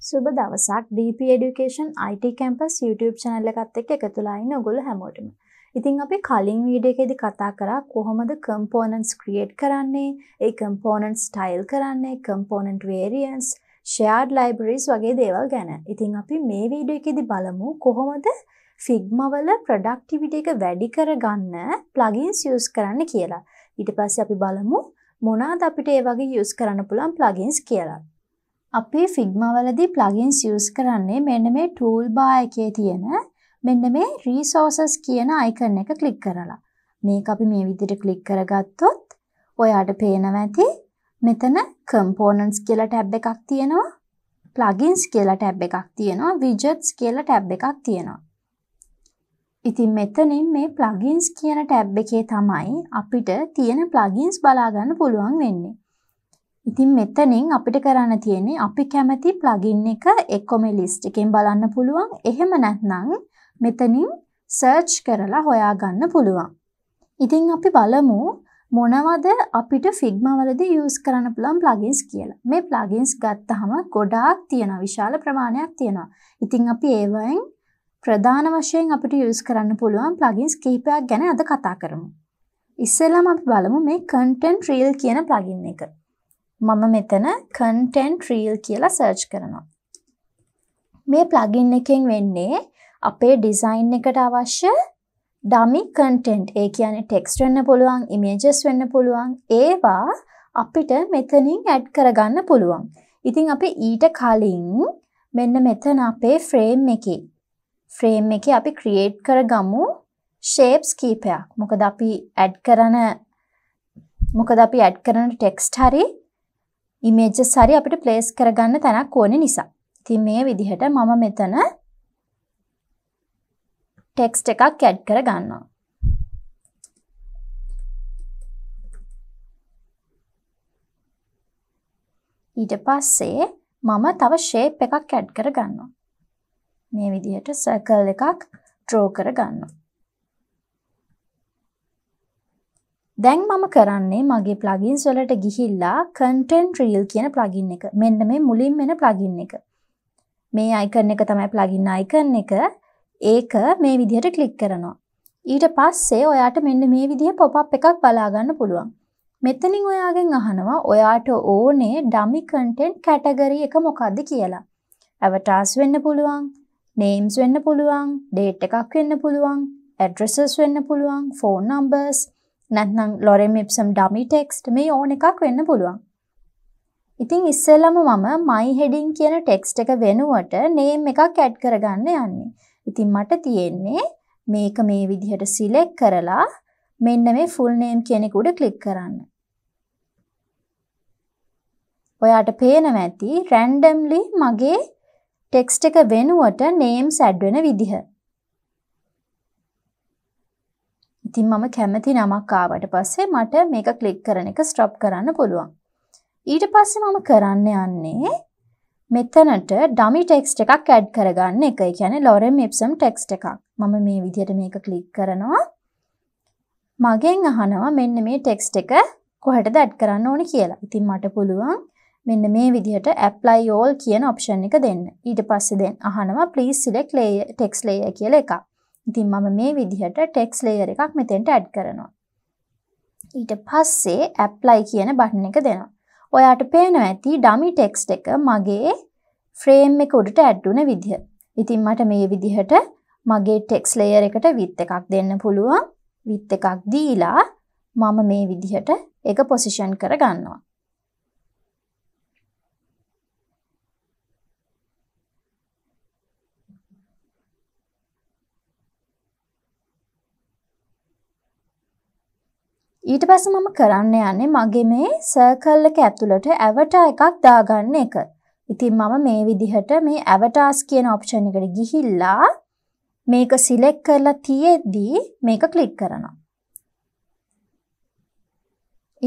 සුබ දවසක් DP Education IT Campus YouTube channel එකත් එක්ක එකතුලා ඉන්න ඔයගොල්ලෝ හැමෝටම. ඉතින් අපි කලින් වීඩියෝ එකේදී කතා කරා කොහොමද components create කරන්නේ, ඒ component style කරන්නේ, component variants, shared libraries වගේ දේවල් ගැන. ඉතින් අපි මේ වීඩියෝ එකේදී බලමු කොහොමද ෆිග්මවල ප්‍රඩක්ටිවිට එක වැඩි කරගන්න ප්ලගින්ස් යස් කරන්න කියලා. ඊට පස්ස අපි බලමු මොනාද අපිට ඒ වගේ යුස් කරන්න පුළන් ප්ලගින්ස් කියලා. අපි ෆිග්මවලදී ප්ලගින්ස් යස් කරන්නේ මෙන්න මේ ටූල් බා එකේ තියෙන මෙන්න මේ රීසෝසස් කියන අයිකරන එක කලික් කරලා. මේ අපි මේ විදිට කලික් කරගත්තොත් ඔයාට පේනව ඇති මෙතන කම්පෝනන්ස් කියලා ටැබ් එකක් තියෙනවා ප්ලගින්ස් කියලා ටැබ් එකක් තියෙනවා විජට්ස් කියලා ටැබ් එකක් තියෙනවා ඉතින් මෙතනින් මේ ප්ලගින්ස් කියන ටැබ් එකේ තමයි අපිට තියෙන ප්ලගින්ස් බලාගන්න පුළුවන් වෙන්නේ. ඉතින් මෙතනින් අපිට කරන්න තියෙන්නේ අපි කැමති ප්ලගින් එක එක්කම ලිස්ට් එකෙන් බලන්න පුළුවන්. එහෙම නැත්නම් මෙතනින් සර්ච් කරලා හොයාගන්න පුළුවන්. ඉතින් අපි බලමු මොනවද අපිට ෆිග්මා වලදී යූස් කරන්න පුළුවන් ප්ලගින්ස් කියලා. මේ ප්ලගින්ස් ගත්තාම ගොඩාක් තියෙනවා. විශාල ප්‍රමාණයක් තියෙනවා. ඉතින් අපි ඒවෙන් ප්‍රධාන වශයෙන් අපිට යූස් කරන්න පුළුවන් ප්ලගින්ස් කිහිපයක් ගැන අද කතා කරමු. ඉස්සෙල්ලාම අපි බලමු මේ content reel කියන ප්ලගින් එක. මම මෙතන content reel කියලා search කරනවා. මේ ප්ලගින් එකෙන් වෙන්නේ අපේ ඩිසයින් එකට අවශ්‍ය ඩමි කන්ටෙන්ට් ඒ කියන්නේ ටෙක්ස්ට් වෙන්න පුළුවන් ඉමේජස් වෙන්න පුළුවන් ඒවා අපිට මෙතනින් ඇඩ් කරගන්න පුළුවන්. ඉතින් අපි ඊට කලින් මෙන්න මෙතන අපේ ෆ්‍රේම් එකේ ෆ්‍රේම් එක අපි ක්‍රියේට් කර ගමු ශේප්ස් කීපයක් මොකද අපි ඇඩ් කරන මොකද අපි ඇඩ් කරන ටෙක්ස්ට හරි ඉමේජ සරි අපිට ප්ලේස් කරගන්න තැනක් ඕන නිසා ඉතින් මේ විදිහට මම මෙතන ටෙක්ස්ට එකක් ඇඩ් කර ගන්නවා ඊට පස්සේ මම තව ෂේප් එකක් ඇඩ් කර ගන්නවා මේ විදිහට සර්කල් එකක් ට්‍රෝ කර ගන්න. දැන් මම කරන්නේ මගේ ප්ලගින්ස් වලට ගිහිල්ලා කන්ටෙන්ට් රීල් කියන ප්ලගින් එක. මෙන්න මේ මුලින් එන ප්ලගින් එක. මේ අයිකන් එක තමයි ප්ලගින් අයිකන් එක. ඒක මේ විදිහට ක්ලික් කරනවා. ඊට පස්සේ ඔයාට මෙන්න මේ විදිහ පොප් එකක් බලා ගන්න පුළුවන්. මෙතනින් ඔයාගෙන් අහනවා ඔයාට ඕනේ ඩමි කන්ටෙන්ට් කැටගරි එක මොකක්ද කියලා. ඇවටාස් වෙන්න පුළුවන් නේම්ස් වෙන්න පුළුවන් ඩේට් එකක් වෙන්න පුළුවන් ඇඩ්‍රසස් වෙන්න පුළුවන් ෆෝන් නම්බර්ස් නැත්නම් ලොරෙම් ඉප්සම් ඩමි ටෙක්ස්ට් මේ ඕන එකක් වෙන්න පුළුවන් ඉතින් ඉස්සෙල්ලම මම මයි හෙඩින් කියන ටෙක්ස්ට් එක වෙනුවට නේම් එකක් ඇඩ් කරගන්න යන්නේ ඉතින් මට තියෙන්නේ මේක මේ විදිහට සිලෙක්ට් කරලා මෙන්න මේ ෆුල් නේම් කියන එක උඩ ක්ලික් කරන්න ඔයාට පේනවා ඇති රැන්ඩම්ලි මගේ ටෙක්ස්ට් එක වෙනුවට නේම්ස් ඇඩ් වෙන විදිහ. ඉතින් මම කැමති නමක් ආවට පස්සේ මට මේක ක්ලික් කරන එක ස්ටොප් කරන්න පුළුවන්. ඊට පස්සේ මම කරන්න යන්නේ මෙතනට ඩමි ටෙක්ස්ට් එකක් ඇඩ් කරගන්න එක. ඒ කියන්නේ ලොරෙම් ඉප්සම් ටෙක්ස්ට් එකක්. මම මේ විදිහට මේක ක්ලික් කරනවා. මගෙන් අහනවා මෙන්න මේ ටෙක්ස්ට් එක කොහෙටද ඇඩ් කරන්න ඕනේ කියලා. ඉතින් මට පුළුවන් මෙන්න මේ විදිහට apply all කියන option එක දෙන්න. ඊට පස්සේ දැන් අහනවා please select layer text layer කියලා එකක්. ඉතින් මම මේ විදිහට text layer එකක් මෙතෙන්ට add කරනවා. ඊට පස්සේ apply කියන බටන් එක දෙනවා. ඔයාට පේනවා ඇති dummy text එක මගේ frame එක උඩට add වුණ විදිහ. ඉතින් මට මේ විදිහට මගේ text layer එකට width එකක් දෙන්න පුළුවන්. width එකක් දීලා මම මේ විදිහට එක position කරගන්නවා. ඊට පස්ස මම කරන්න යන්නේ මගේ මේ සර්කල් එක ඇතුළට ඇවටා එකක් දාගන්න එක. ඉතින් මම මේ විදිහට මේ ඇවටාස් කියන ඔප්ෂන් එකට ගිහිල්ලා මේක සිලෙක්ට් කරලා තියෙද්දී මේක ක්ලික් කරනවා.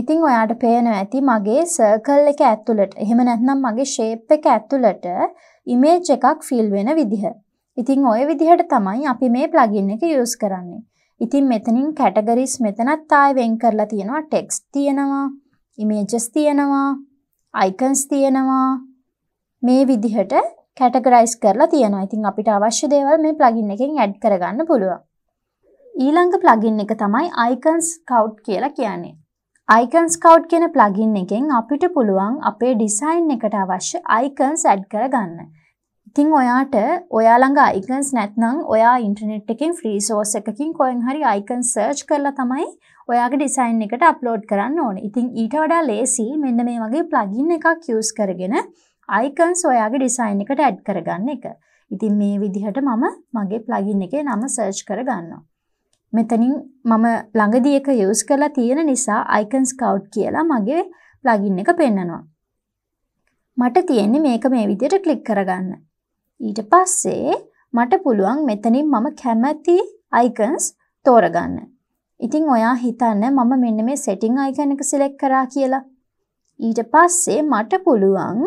ඉතින් ඔයාට පේනවා ඇති මගේ සර්කල් එක ඇතුළට එහෙම නැත්නම් මගේ ෂේප් එක ඇතුළට ඉමේජ් එකක් ෆිල් වෙන විදිහ. ඉතින් ওই විදිහට තමයි අපි මේ ප්ලගින් එක යූස් කරන්නේ. ඉතින් මෙතනින් කැටගරිස් මෙතනත් ආය වෙන් කරලා තියෙනවා ටෙක්ස් තියෙනවා ඉමේජස් තියෙනවා අයිකන්ස් තියෙනවා මේ විදිහට කැටගරයිස් කරලා තියෙනවා ඉතින් අපිට අවශ්‍ය දේවල් මේ ප්ලගින් එකෙන් ඇඩ් කරගන්න පුළුවන් ඊළඟ ප්ලගින් එක තමයි අයිකන්ස් කවුට් කියලා කියන්නේ අයිකන්ස් කවුට් කියන ප්ලගින් එකෙන් අපිට පුළුවන් අපේ ඩිසයින් එකට අවශ්‍ය අයිකන්ස් ඇඩ් කරගන්න ඉතිං ඔයාට ඔයාළඟ අයිකන්ස් නැත්නම් ඔයා ඉන්ටනෙට් එකින් ෆ්‍රී සෝස් එකකින් කොයින් හරි අයිකන් සර්ච් කරලා තමයි ඔයාගේ ඩිසයින් එකට අප්ලෝඩ් කරන්න ඕන ඉතිං ඊට වඩා ලේසි මෙන්න මේ වගේ ප්ලගින් එකක් යස් කරගෙන අයිකන්ස් ඔයාගේ ඩිසයින් එකට ඇඩ් කරගන්න එක ඉතින් මේ විදිහට මම මගේ ප්ලගින් එකේ නම සර්ච් කරගන්නවා මෙතනින් මම ළඟදී එක යස් කරලා තියෙන නිසා අයිකන්ස් කවුට් කියලා මගේ ප්ලගින් එක පෙන්නනවා මට තියෙන්නේ මේක මේ විදිහට ක්ලික් කරගන්න ඊට පස්සේ මට පුළුවන් මෙතනින් මම කැමැති icons තෝරගන්න. ඉතින් ඔයා හිතන්න මම මෙන්න මේ setting icon එක select කරා කියලා. ඊට පස්සේ මට පුළුවන්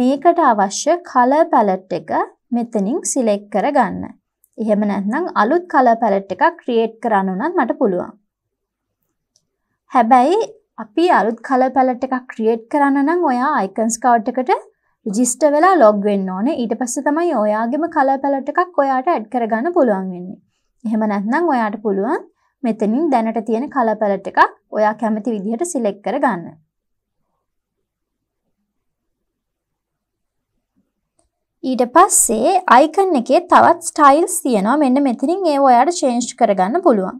මේකට අවශ්‍ය color palette එක මෙතනින් select කරගන්න. එහෙම නැත්නම් අලුත් color palette එකක් create කරන්න උනත් මට පුළුවන්. හැබැයි අපි අලුත් color palette එකක් create කරන්න නම් ඔයා icons card එකට රජිස්ට වෙලා ලොග් වෙන්න ඕනේ ඊට පස්සේ තමයි ඔයාගෙම කලර් පැලට් එකක් ඔයාට ඇඩ් කරගන්න පුළුවන් වෙන්නේ. එහෙම නැත්නම් ඔයාට පුළුවන් මෙතනින් දැනට තියෙන කලර් පැලට් එකක් ඔයා කැමති විදිහට සිලෙක්ට් කරගන්න. ඊට පස්සේ අයිකන් එකේ තවත් ස්ටයිල්ස් තියෙනවා මෙන්න මෙතනින් ඒ ඔයාට චේන්ජ් කරගන්න පුළුවන්.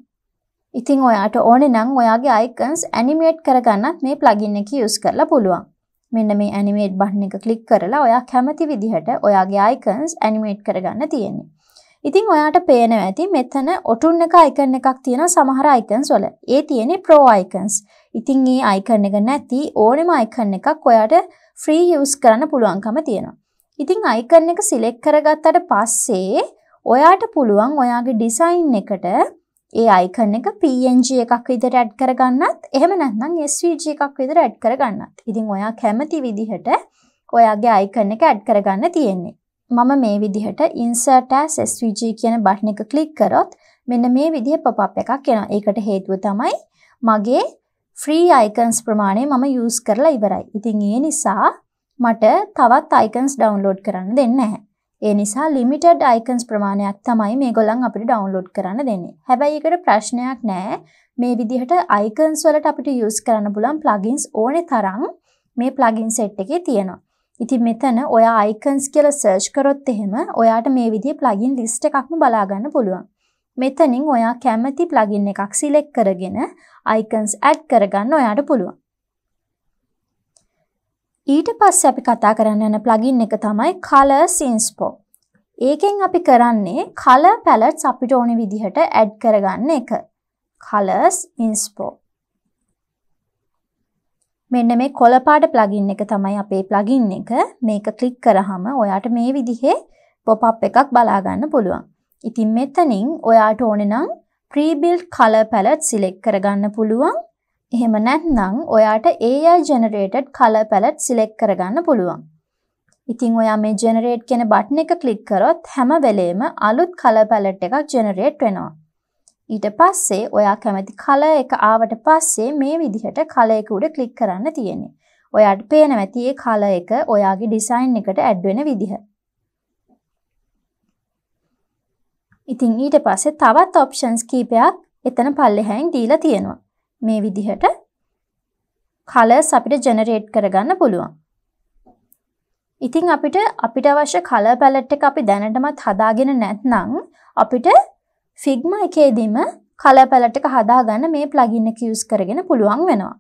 ඉතින් ඔයාට ඕනේ නම් ඔයාගේ අයිකන්ස් ඇනිමේට් කරගන්නත් මේ ප්ලගින් එක යූස් කරලා පුළුවන්. මෙන්න මේ ඇනිමේට් බටන් එක ක්ලික් කරලා ඔයා කැමති විදිහට ඔයාගේ icons animate කරගන්න තියෙන්නේ. ඉතින් ඔයාට පේනවා ඇති මෙතන ඔටුන් එක icon එකක් තියෙන සමහර icons වල. ඒ තියෙන්නේ pro icons. ඉතින් මේ icon එක නැති ඕනෙම icon එකක් ඔයාට free use කරන්න පුළුවන්කම තියෙනවා. ඉතින් icon එක select කරගත්තට පස්සේ ඔයාට පුළුවන් ඔයාගේ ඩිසයින් එකට ඒ අයිකන් එක PNG එකක් විදිහට ඇඩ් කරගන්නත් එහෙම නැත්නම් SVG එකක් විදිහට ඇඩ් කරගන්නත්. ඉතින් ඔයා කැමති විදිහට ඔයාගේ අයිකන් එක ඇඩ් කරගන්න තියෙන්නේ. මම මේ විදිහට insert as SVG කියන බටන් එක ක්ලික් කරොත් මෙන්න මේ විදිහේ pop up එකක් එනවා. ඒකට හේතුව තමයි මගේ free icons ප්‍රමාණය මම use කරලා ඉවරයි. ඉතින් ඒ නිසා මට තවත් icons download කරන්න දෙන්නේ නැහැ. ඒ නිසා ලිමිටඩ් අයිකන්ස් ප්‍රමාණයක් තමයි මේ ගොලන් අපිට ඩවන්ලෝඩ් කරන්න දෙන්නේ හැබැයි එකට ප්‍රශ්නයක් නෑ මේ විදිහට අයිකන්ස් වලට අපිට යුස් කරන්න පුලන් ප්ලගින්ස් ඕනෙ තරම් මේ ප්ලගින් සෙට් එකේ තියෙනවා ඉතින් මෙතන ඔයා අයිකන්ස් කියලා සර්ච් කරොත් එහෙම ඔයාට මේ විදිහ ප්ලගින් ලිස්ට් එකක්ම බලාගන්න පුළුවන් මෙතනින් ඔයා කැමති ප්ලගින් එකක් සිලෙක්ට් කරගෙන අයිකන්ස් ඇඩ් කරගන්න ඔයාට පුළුවන් ඊට පස්සේ අපි කතා කරන්න යන plugin එක තමයි Color Inspo. ඒකෙන් අපි කරන්නේ color palettes අපිට ඕන විදිහට add කරගන්න එක. Colors Inspo. මෙන්න මේ කොළපාට plugin එක තමයි අපේ plugin එක. මේක click කරාම ඔයාට මේ විදිහේ pop-up එකක් බලා ගන්න පුළුවන්. ඉතින් මෙතනින් ඔයාට ඕනේ නම් pre-built color palette select කරගන්න පුළුවන්. එහෙම නැත්නම් ඔයාට AI generated color palette select කරගන්න පුළුවන්. ඉතින් ඔයා මේ generate කියන බටන් එක ක්ලික් කරොත් හැම වෙලේම අලුත් color palette එකක් generate වෙනවා. ඊට පස්සේ ඔයා කැමති color එක ආවට පස්සේ මේ විදිහට color එක උඩ ක්ලික් කරන්න තියෙන්නේ. ඔයාට පේනවා ඇති ඒ color එක ඔයාගේ design එකට add වෙන විදිහ. ඉතින් ඊට පස්සේ තවත් options කීපයක් එතන පල්ලෙහැයින් දීලා තියෙනවා. මේ විදිහට කලර්ස් අපිට ජෙනරේට් කරගන්න පුළුවන්. ඉතින් අපිට අපිට අවශ්‍ය කලර් පැලට් එක අපි දැනටමත් හදාගෙන නැත්නම් අපිට Figma එකේදීම කලර් පැලට් එක හදාගන්න මේ ප්ලගින් එක යූස් කරගෙන පුළුවන් වෙනවා.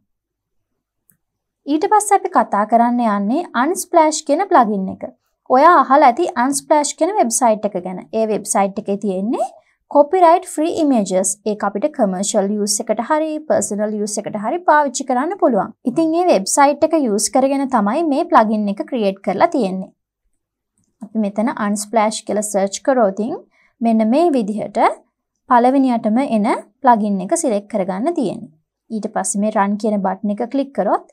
ඊට පස්සේ අපි කතා කරන්න යන්නේ Unsplash කියන ප්ලගින් එක. ඔයා අහලා ඇති Unsplash කියන වෙබ්සයිට් එක ගැන. ඒ වෙබ්සයිට් එකේ තියෙන්නේ කොපිරයිට් ෆ්‍රී ඉමේජස් ඒ අපිට කමර්ශල් යස් එකට හරි පර්සනල් යස් එකට හරි පාවිච්චි කරන්න පුළුවන් ඉතින් ඒ වෙබ්සයිට් එක යස් කරගෙන තමයි මේ ප්ලගින් එක ක්‍රියේට් කරලා තියෙන්නේ අපි මෙතන අන්ස්පලෑෂ් කියල සර්ච් කරෝතින් මෙන්න මේ විදිහට පලවිනියටම එන ප්ලගින් එක සිලෙක් කරගන්න තියෙන ඊට පස්ස මේ රන් කියන බට්න එක කලික් කරොත්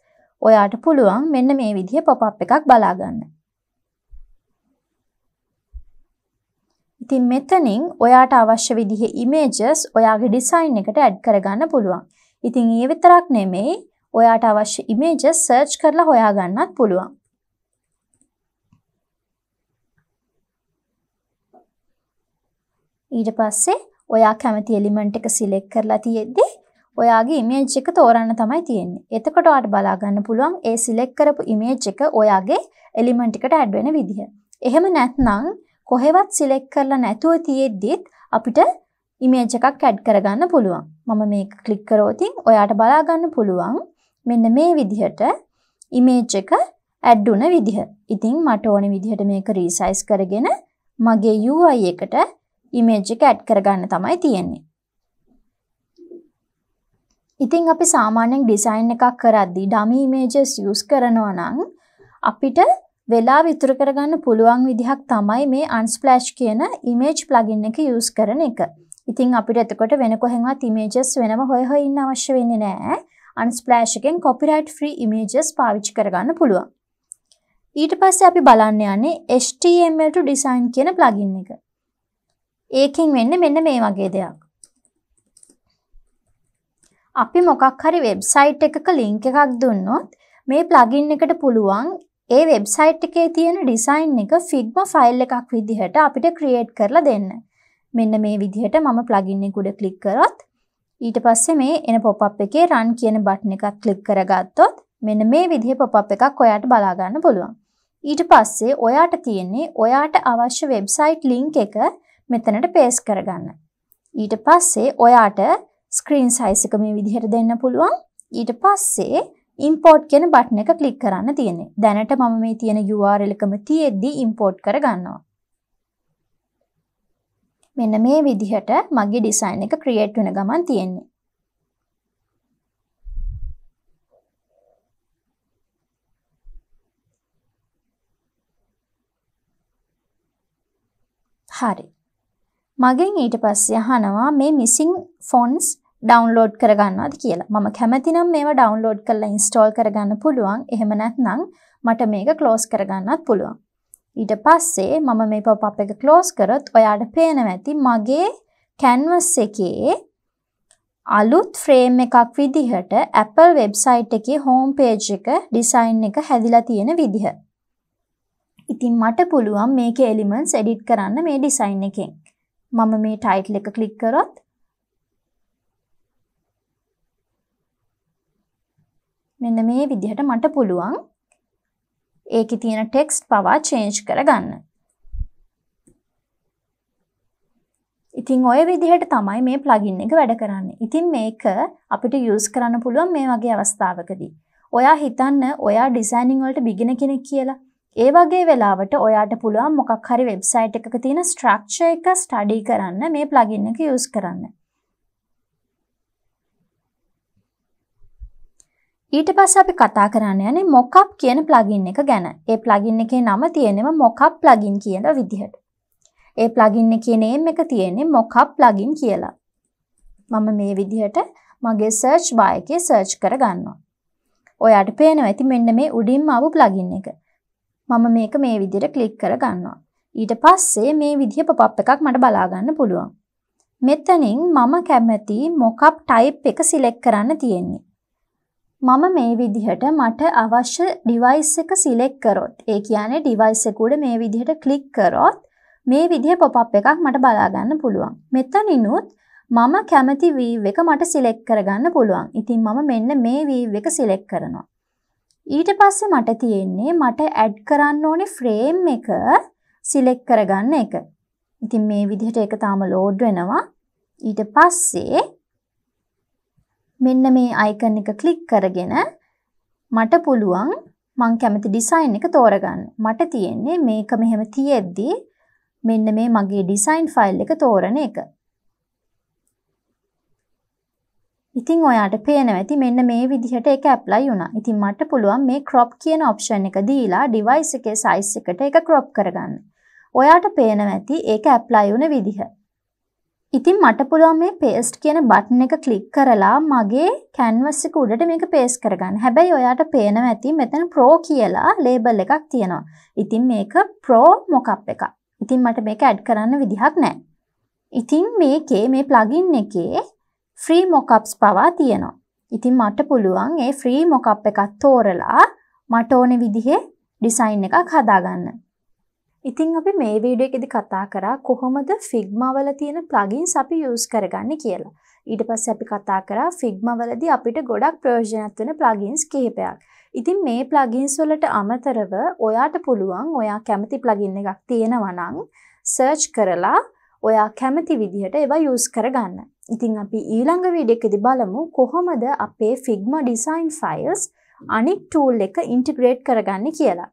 ඔයාට පුළුවන් මෙන්න මේ විදිහ පොප් එකක් බලාගන්න ඉතින් මෙතනින් ඔයාට අවශ්‍ය විදිහේ ඉමේජස් ඔයාගේ ඩිසයින් එකට ඇඩ් කරගන්න පුළුවන්. ඉතින් ඒ විතරක් නෙමෙයි ඔයාට අවශ්‍ය ඉමේජස් සර්ච් කරලා හොයාගන්නත් පුළුවන්. ඊට පස්සේ ඔයා කැමති එලිමන්ට් එක සිලෙක්ට් කරලා තියෙද්දි ඔයාගේ ඉමේජ් එක තෝරන්න තමයි තියෙන්නේ. එතකොට ඔයාට බලා ගන්න පුළුවන් ඒ සිලෙක්ට් කරපු ඉමේජ් එක ඔයාගේ එලිමන්ට් එකට ඇඩ් වෙන විදිහ. එහෙම නැත්නම් කොහෙවත් සිලෙක්ට් කරලා නැතුව තියෙද්දිත් අපිට ඉමේජ් එකක් ඇඩ් කරගන්න පුළුවන්. මම මේක ක්ලික් කරොතින් ඔයාට බලා ගන්න පුළුවන් මෙන්න මේ විදිහට ඉමේජ් එක ඇඩ් වුණ විදිහ. ඉතින් මට ඕන විදිහට මේක රීසයිස් කරගෙන මගේ UI එකට ඉමේජ් එක ඇඩ් කරගන්න තමයි තියෙන්නේ. ඉතින් අපි සාමාන්‍යයෙන් ඩිසයින් එකක් කරද්දී ඩමි ඉමේජස් යූස් කරනවා නම් අපිට වෙලා විතුරු කරගන්න පුළුවන් විදිහක් තමයි මේ Unsplash කියන image plugin එක use කරන එක. ඉතින් අපිට එතකොට වෙන කොහෙන්වත් images වෙනම හොය හොය ඉන්න අවශ්‍ය වෙන්නේ නැහැ. Unsplash එකෙන් copyright free images පාවිච්චි කරගන්න පුළුවන්. ඊට පස්සේ අපි බලන්න යන්නේ HTML to design කියන plugin එක. ඒකෙන් වෙන්නේ මෙන්න මේ වගේ දෙයක්. අපි මොකක් හරි වෙබ්සයිට් එකක ලින්ක් එකක් දුන්නොත් මේ ප්ලගින් එකට පුළුවන් ඒ වෙබ්සයිට් එකේ තියෙන ඩිසයින් එක ෆිග්ම ෆයිල් එකක් විදිහට අපිට ක්‍රියේට් කරලා දෙන්න. මෙන්න මේ විදිහට මම ප්ලගින් එක උඩ ක්ලික් කරොත් ඊට පස්සේ මේ එන පොප්අප් එකේ රන් කියන බටන් එකක් ක්ලික් කරගත්තොත් මෙන්න මේ විදිහේ පොප්අප් එකක් ඔයාට බලා ගන්න පුළුවන්. ඊට පස්සේ ඔයාට තියෙන්නේ ඔයාට අවශ්‍ය වෙබ්සයිට් ලින්ක් එක මෙතනට පේස් කරගන්න. ඊට පස්සේ ඔයාට ස්ක්‍රීන් සයිස් එක මේ විදිහට දෙන්න පුළුවන්. ඊට පස්සේ ඉම්පෝට් කියන බට්න එක කලික් කරන්න තියෙනෙ දැනට මම මේ තියෙන යුවාරලකම තියෙද්දී ඉම්පෝට් කරගන්නවා. මෙන්න මේ විදිහට මගේ ඩිසයින් එක ක්‍රියේට් වෙන ගමන් තියෙන්නේ. හරි. මගෙන් ඊට පස්සේ අහනවා මේ මිසින් ෆොන්ස් ඩවන්ලෝඩ් කරගන්නවාද කියලා මම කැමතිනම් මේවා ඩවන්ලෝඩ් කරලා ඉන්ස්ටෝල් කරගන්න පුළුවන් එහෙම නැත්නම් මට මේක ක්ලෝස් කරගන්නත් පුළුවන් ඊට පස්සේ මම මේ පොප් එක ක්ලෝස් කරොත් ඔයාට පේනවා ඇති මගේ කැන්වස් එකේ අලුත් ෆ්‍රේම් එකක් විදිහට Apple වෙබ්සයිට් එකේ හෝම් පේජ් එක ඩිසයින් එක හැදිලා තියෙන විදිහ. ඉතින් මට පුළුවන් මේකේ එලිමන්ට්ස් එඩිට් කරන්න මේ ඩිසයින් එකෙන්. මම මේ ටයිටල් එක ක්ලික් කරොත් මෙන්න මේ විදිහට මට පුළුවන් ඒකේ තියෙන ටෙක්ස්ට් පවා චේන්ජ් කරගන්න. ඉතින් ඔය විදිහට තමයි මේ ප්ලගින් එක වැඩ කරන්නේ. ඉතින් මේක අපිට යූස් කරන්න පුළුවන් මේ වගේ අවස්ථාවකදී. ඔයා හිතන්න ඔයා ඩිසයිනින් වලට බිගින කෙනෙක් කියලා. ඒ වගේ වෙලාවට ඔයාට පුළුවන් මොකක් හරි වෙබ්සයිට් එකක තියෙන ස්ට්‍රක්චර් එක ස්ටඩි කරන්න මේ ප්ලගින් එක යූස් කරන්න. ඊට පස්සේ අපි කතා කරන්න යන්නේ මොකප් කියන ප්ලගින් එක ගැන. ඒ ප්ලගින් එකේ නම තියෙනම මොකප් ප්ලගින් කියන විදිහට. ඒ ප්ලගින් එකේ නේම් එක තියෙන්නේ මොකප් ප්ලගින් කියලා. මම මේ විදිහට මගේ සර්ච් බාර් එකේ සර්ච් කරගන්නවා. ඔයාට පේනවා ඇති මෙන්න මේ උඩින්ම ආපු ප්ලගින් එක. මම මේක මේ විදිහට ක්ලික් කරගන්නවා. ඊට පස්සේ මේ විදිහ පොප් එකක් මට බලා ගන්න පුළුවන්. මෙතනින් මම කැමති මොකප් ටයිප් එක සිලෙක්ට් කරන්න තියෙන්නේ. මම මේ විදිහට මට අවශ්‍ය ඩිවයිස් එක සිලෙක්ට් කරොත් ඒ කියන්නේ ඩිවයිස් එක උඩ මේ විදිහට ක්ලික් කරොත් මේ විදිහේ පොප් අප් එකක් මට බලා ගන්න පුළුවන්. මෙතනිනුත් මම කැමති වීව් එක මට සිලෙක්ට් කරගන්න පුළුවන්. ඉතින් මම මෙන්න මේ වීව් එක සිලෙක්ට් කරනවා. ඊට පස්සේ මට තියෙන්නේ මට ඇඩ් කරන්න ඕනේ ෆ්‍රේම් එක සිලෙක්ට් කරගන්න එක. ඉතින් මේ විදිහට ඒක තාම ලෝඩ් වෙනවා. ඊට පස්සේ මෙන්න මේ අයිකන් එක ක්ලික් කරගෙන මට පුළුවන් මං කැමති ඩිසයින් එක තෝරගන්න. මට තියෙන්නේ මේක මෙහෙම තියෙද්දී මෙන්න මේ මගේ ඩිසයින් ෆයිල් එක තෝරන එක. ඉතින් ඔයාට පේනවා ඇති මෙන්න මේ විදිහට ඒක ඇප්ලයි වුණා. ඉතින් මට පුළුවන් මේ crop කියන option එක දීලා device එකේ size එකට ඒක crop කරගන්න. ඔයාට පේනවා ඇති ඒක ඇප්ලයි වුණ විදිහ. ඉතින් මට පුළුවන් මේ paste කියන බටන් එක ක්ලික් කරලා මගේ canvas එක උඩට මේක paste කරගන්න. හැබැයි ඔයාට පේනවා ඇති මෙතන pro කියලා label එකක් තියෙනවා. ඉතින් මේක pro mockup එකක්. ඉතින් මට මේක add කරන්න විදිහක් නැහැ. ඉතින් මේකේ මේ plugin එකේ free mockups පවා තියෙනවා. ඉතින් මට පුළුවන් ඒ free mockup එකක් තෝරලා මට ඕනේ විදිහේ design එකක් හදාගන්න. ඉතින් අපි මේ වීඩියෝ එකේදී කතා කරා කොහොමද Figma වල තියෙන plugins අපි use කරගන්නේ කියලා. ඊට පස්සේ අපි කතා කරා Figma වලදී අපිට ගොඩක් ප්‍රයෝජනවත් වෙන plugins කිහිපයක්. ඉතින් මේ plugins වලට අමතරව ඔයාට පුළුවන් ඔයා කැමති plugin එකක් තියෙනවා නම් search කරලා ඔයා කැමති විදිහට ඒවා use කරගන්න. ඉතින් අපි ඊළඟ වීඩියෝ එකේදී බලමු කොහොමද අපේ Figma design files අනික් tool එක integrate කරගන්නේ කියලා.